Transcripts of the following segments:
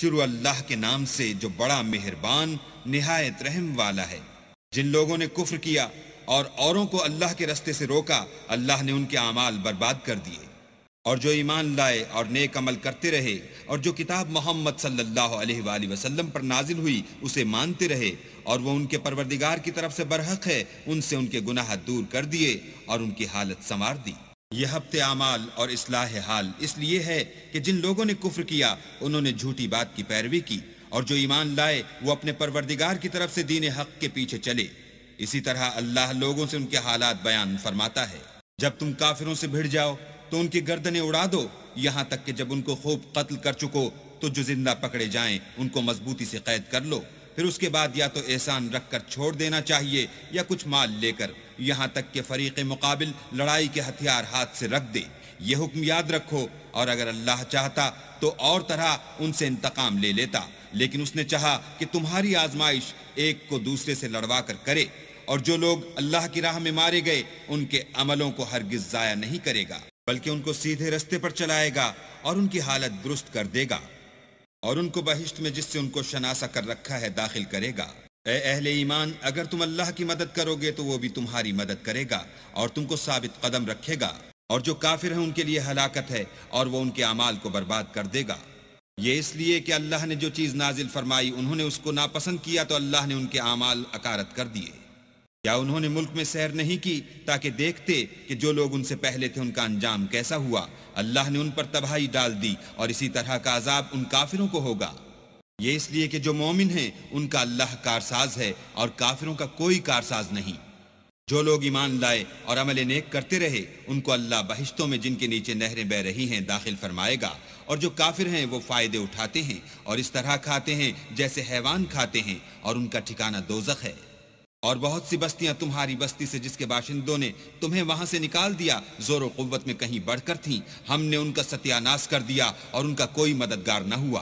शुरू अल्लाह के नाम से जो बड़ा मेहरबान निहायत रहम वाला है जिन लोगों ने कुफ्र किया और औरों को अल्लाह के रस्ते से रोका अल्लाह ने उनके अमाल बर्बाद कर दिए और जो ईमान लाए और नेक अमल करते रहे और जो किताब मोहम्मद सल्लल्लाहु अलैहि वसल्लम पर नाजिल हुई उसे मानते रहे और वो उनके परवरदिगार की तरफ से बरहक है उनसे उनके गुनाह दूर कर दिए और उनकी हालत संवार दी यह हफ्ते आमाल और इसलाह हाल इसलिए है कि जिन लोगों ने कुफ्र किया उन्होंने झूठी बात की पैरवी की और जो ईमान लाए वो अपने परवरदिगार की तरफ से दीन हक के पीछे चले इसी तरह अल्लाह लोगों से उनके हालात बयान फरमाता है जब तुम काफिरों से भिड़ जाओ तो उनकी गर्दनें उड़ा दो यहाँ तक कि जब उनको खूब कत्ल कर चुको तो जो जिंदा पकड़े जाएं उनको मजबूती से कैद कर लो फिर उसके बाद या तो एहसान रख कर छोड़ देना चाहिए या कुछ माल लेकर यहाँ तक के फरीक मुकाबिल लड़ाई के हथियार हाथ से रख दे ये हुक्म याद रखो और अगर अल्लाह चाहता तो और तरह उनसे इंतकाम ले लेता लेकिन उसने चाहा कि तुम्हारी आजमाइश एक को दूसरे से लड़वा कर करे और जो लोग अल्लाह की राह में मारे गए उनके अमलों को हरगिज ज़ाया नहीं करेगा बल्कि उनको सीधे रस्ते पर चलाएगा और उनकी हालत दुरुस्त कर देगा और उनको बहिश्त में जिससे उनको शनासा कर रखा है दाखिल करेगा ए अहले ईमान अगर तुम अल्लाह की मदद करोगे तो वो भी तुम्हारी मदद करेगा और तुमको साबित कदम रखेगा और जो काफिर हैं उनके लिए हलाकत है और वो उनके अमाल को बर्बाद कर देगा ये इसलिए कि अल्लाह ने जो चीज़ नाजिल फरमाई उन्होंने उसको नापसंद किया तो अल्लाह ने उनके अमाल अकारत कर दिए क्या उन्होंने मुल्क में सैर नहीं की ताकि देखते कि जो लोग उनसे पहले थे उनका अंजाम कैसा हुआ अल्लाह ने उन पर तबाही डाल दी और इसी तरह का अजाब उन काफिरों को होगा ये इसलिए कि जो मोमिन हैं उनका अल्लाह कारसाज है और काफिरों का कोई कारसाज नहीं जो लोग ईमान लाए और अमल नेक करते रहे उनको अल्लाह बहिश्तों में जिनके नीचे नहरें बह रही हैं दाखिल फरमाएगा और जो काफिर हैं वो फायदे उठाते हैं और इस तरह खाते हैं जैसे हैवान खाते हैं और उनका ठिकाना दोजख है और बहुत सी बस्तियां तुम्हारी बस्ती से जिसके बाशिंदों ने तुम्हें वहां से निकाल दिया जोर कुत में कहीं बढ़कर थी हमने उनका सत्यानाश कर दिया और उनका कोई मददगार न हुआ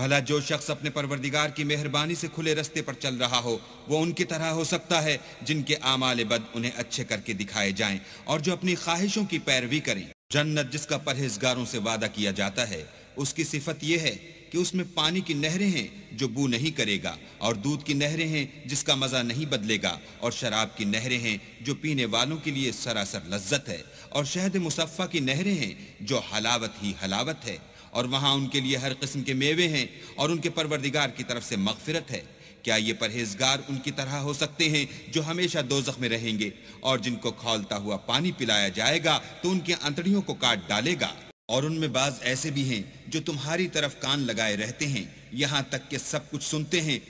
भला जो शख्स अपने परवरदिगार की मेहरबानी से खुले रस्ते पर चल रहा हो वो उनकी तरह हो सकता है जिनके आमाल बद उन्हें अच्छे करके दिखाए जाएं और जो अपनी ख्वाहिशों की पैरवी करें जन्नत जिसका परहेजगारों से वादा किया जाता है उसकी सिफत यह है कि उसमें पानी की नहरें हैं जो बू नहीं करेगा और दूध की नहरें हैं जिसका मज़ा नहीं बदलेगा और शराब की नहरें हैं जो पीने वालों के लिए सरासर लज्जत है और शहद मुसफ़ा की नहरें हैं जो हलावत ही हलावत है और वहाँ उनके लिए हर किस्म के मेवे हैं और उनके परवरदिगार की तरफ से मगफिरत है क्या ये परहेजगार उनकी तरह हो सकते हैं जो हमेशा दो में रहेंगे और जिनको खोलता हुआ पानी पिलाया जाएगा तो उनके अंतड़ियों को काट डालेगा और उनमें बाज ऐसे भी हैं जो तुम्हारी तरफ कान लगाए रहते हैं यहाँ तक के सब कुछ सुनते हैं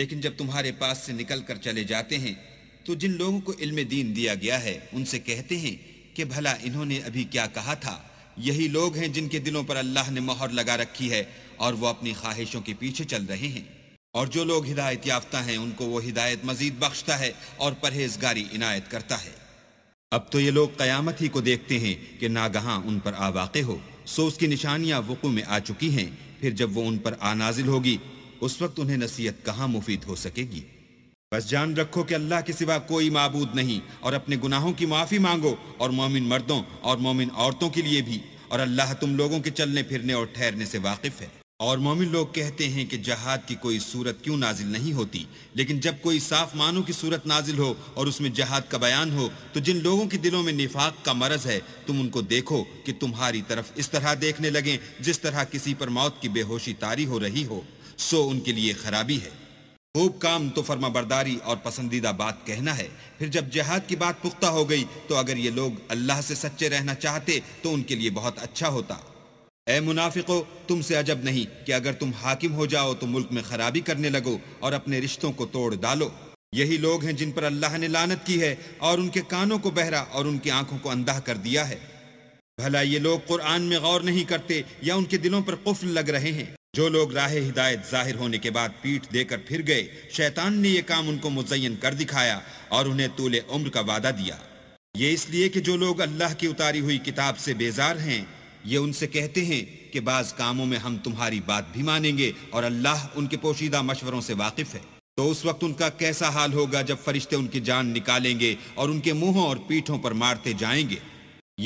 लेकिन जब तुम्हारे पास से निकल कर चले जाते हैं तो जिन लोगों को इल्म दीन दिया गया है उनसे कहते हैं कि भला इन्होंने अभी क्या कहा था यही लोग हैं जिनके दिलों पर अल्लाह ने मोहर लगा रखी है और वो अपनी ख्वाहिशों के पीछे चल रहे हैं और जो लोग हिदायत याफ्ता हैं उनको वो हिदायत मजीद बख्शता है और परहेजगारी इनायत करता है अब तो ये लोग कयामत ही को देखते हैं कि नागहां उन पर आवाक़ हो सो उसकी निशानियां वक़ू में आ चुकी हैं फिर जब वो उन पर आनाजिल होगी उस वक्त उन्हें नसीहत कहाँ मुफीद हो सकेगी बस जान रखो कि अल्लाह के सिवा कोई मबूद नहीं और अपने गुनाहों की माफ़ी मांगो और मोमिन मर्दों और मोमिन औरतों के लिए भी और अल्लाह तुम लोगों के चलने फिरने और ठहरने से वाकिफ़ है और मोमिन लोग कहते हैं कि जहाद की कोई सूरत क्यों नाजिल नहीं होती लेकिन जब कोई साफ मानू की सूरत नाजिल हो और उसमें जहाद का बयान हो तो जिन लोगों के दिलों में निफाक का मरज है तुम उनको देखो कि तुम्हारी तरफ इस तरह देखने लगें जिस तरह किसी पर मौत की बेहोशी तारी हो रही हो सो उनके लिए खराबी है खूब काम तो फर्मा बरदारी और पसंदीदा बात कहना है फिर जब जहाद की बात पुख्ता हो गई तो अगर ये लोग अल्लाह से सच्चे रहना चाहते तो उनके लिए बहुत अच्छा होता ए मुनाफिको तुमसे अजब नहीं कि अगर तुम हाकिम हो जाओ तो मुल्क में खराबी करने लगो और अपने रिश्तों को तोड़ डालो यही लोग हैं जिन पर अल्लाह ने लानत की है और उनके कानों को बहरा और उनकी आंखों को अंधा कर दिया है भला ये लोग कुरान में गौर नहीं करते या उनके दिलों पर कुफल लग रहे हैं जो लोग राह हिदायत जाहिर होने के बाद पीठ देकर फिर गए शैतान ने यह काम उनको मुजयन कर दिखाया और उन्हें तूल उम्र का वादा दिया ये इसलिए कि जो लोग अल्लाह की उतारी हुई किताब से बेजार हैं ये उनसे कहते हैं कि बाज कामों में हम तुम्हारी बात भी मानेंगे और अल्लाह उनके पोशीदा मशवरों से वाकिफ है तो उस वक्त उनका कैसा हाल होगा जब फरिश्ते उनकी जान निकालेंगे और उनके मुंहों और पीठों पर मारते जाएंगे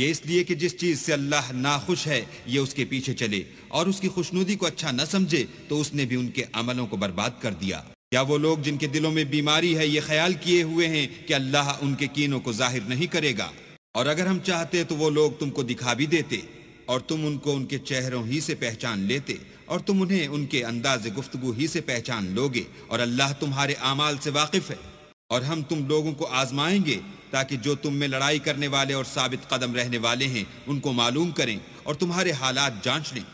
ये इसलिए कि जिस चीज से अल्लाह नाखुश है ये उसके पीछे चले और उसकी खुशनुदी को अच्छा न समझे तो उसने भी उनके अमलों को बर्बाद कर दिया क्या वो लोग जिनके दिलों में बीमारी है ये ख्याल किए हुए हैं कि अल्लाह उनके कीनों को जाहिर नहीं करेगा और अगर हम चाहते तो वो लोग तुमको दिखा भी देते और तुम उनको उनके चेहरों ही से पहचान लेते और तुम उन्हें उनके अंदाज गुफ्तगु ही से पहचान लोगे और अल्लाह तुम्हारे आमाल से वाकिफ है और हम तुम लोगों को आजमाएंगे ताकि जो तुम में लड़ाई करने वाले और साबित कदम रहने वाले हैं उनको मालूम करें और तुम्हारे हालात जांच लें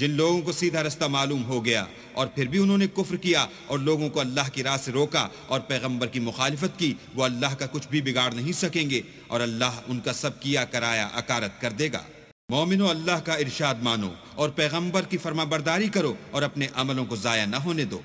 जिन लोगों को सीधा रास्ता मालूम हो गया और फिर भी उन्होंने कुफ्र किया और लोगों को अल्लाह की राह से रोका और पैगंबर की मुखालफत की वो अल्लाह का कुछ भी बिगाड़ नहीं सकेंगे और अल्लाह उनका सब किया कराया अकारत कर देगा मोमिनो अल्लाह का इरशाद मानो और पैगंबर की बरदारी करो और अपने अमलों को ज़ाया न होने दो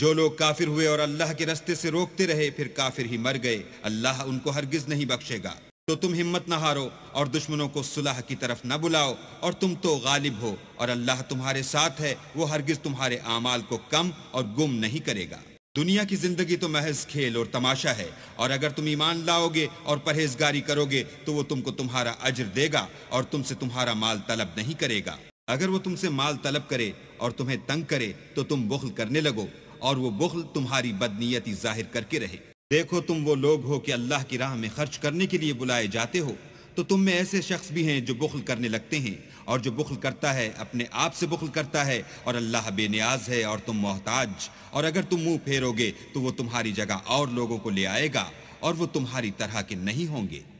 जो लोग काफिर हुए और अल्लाह के रस्ते से रोकते रहे फिर काफिर ही मर गए अल्लाह उनको हरगिज नहीं बख्शेगा तो तुम हिम्मत न हारो और दुश्मनों को सुलह की तरफ न बुलाओ और तुम तो गालिब हो और अल्लाह तुम्हारे साथ है वो हरगिज तुम्हारे अमाल को कम और गुम नहीं करेगा दुनिया की जिंदगी तो महज खेल और तमाशा है और अगर तुम ईमान लाओगे और परहेजगारी करोगे तो वो तुमको तुम्हारा अज्र देगा और तुमसे तुम्हारा माल तलब नहीं करेगा अगर वो तुमसे माल तलब करे और तुम्हें तंग करे तो तुम बुखल करने लगो और वो बुखल तुम्हारी बदनीयती जाहिर करके रहे देखो तुम वो लोग हो कि अल्लाह की राह में खर्च करने के लिए बुलाए जाते हो तो तुम में ऐसे शख्स भी हैं जो बुखल करने लगते हैं और जो बुखल करता है अपने आप से बुखल करता है और अल्लाह बेनियाज है और तुम मोहताज और अगर तुम मुंह फेरोगे तो वो तुम्हारी जगह और लोगों को ले आएगा और वो तुम्हारी तरह के नहीं होंगे